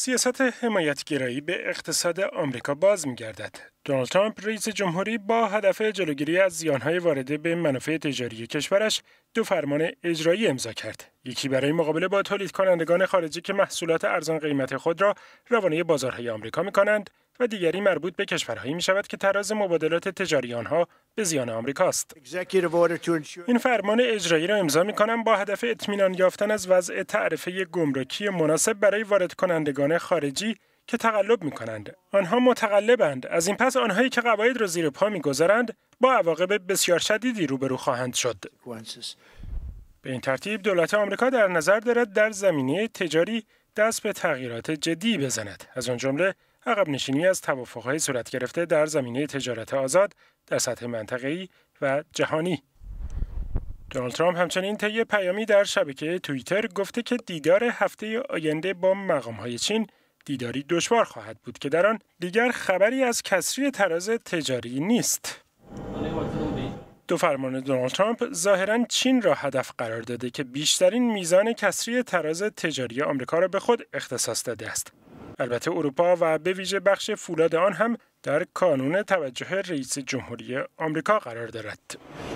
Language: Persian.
سیاست حمایتگرایی به اقتصاد آمریکا باز گردد. دونالد ترامپ رئیس جمهوری با هدف جلوگیری از زیانهای وارده به منافع تجاری کشورش دو فرمان اجرایی امضا کرد یکی برای مقابله با تولید کنندگان خارجی که محصولات ارزان قیمت خود را روانه بازارهای آمریکا می و دیگری مربوط به کشورهایی می شود که تراز مبادلات تجاری آنها به زیان آمریکاست. این فرمان اجرایی را امضا می کنم با هدف اطمینان یافتن از وضع تعرفه گمرکی مناسب برای وارد کنندگان خارجی که تقلب می کنند. آنها متقلبند. از این پس آنهایی که قواعد را زیر پا می گذارند با عواقب بسیار شدیدی روبرو خواهند شد. به این ترتیب دولت آمریکا در نظر دارد در زمینه تجاری دست به تغییرات جدی بزند. از آن جمله عقب نشینی از توافقهای صورت گرفته در زمینه تجارت آزاد در سطح منطقه‌ای و جهانی دونالد ترامپ همچنین طی پیامی در شبکه توییتر گفته که دیدار هفته آینده با مقامهای چین دیداری دشوار خواهد بود که در آن دیگر خبری از کسری تراز تجاری نیست. دو فرمان دونالد ترامپ ظاهرا چین را هدف قرار داده که بیشترین میزان کسری تراز تجاری آمریکا را به خود اختصاص داده است. البته اروپا و به ویژه بخش فولاد آن هم در کانون توجه رئیس جمهوری آمریکا قرار دارد.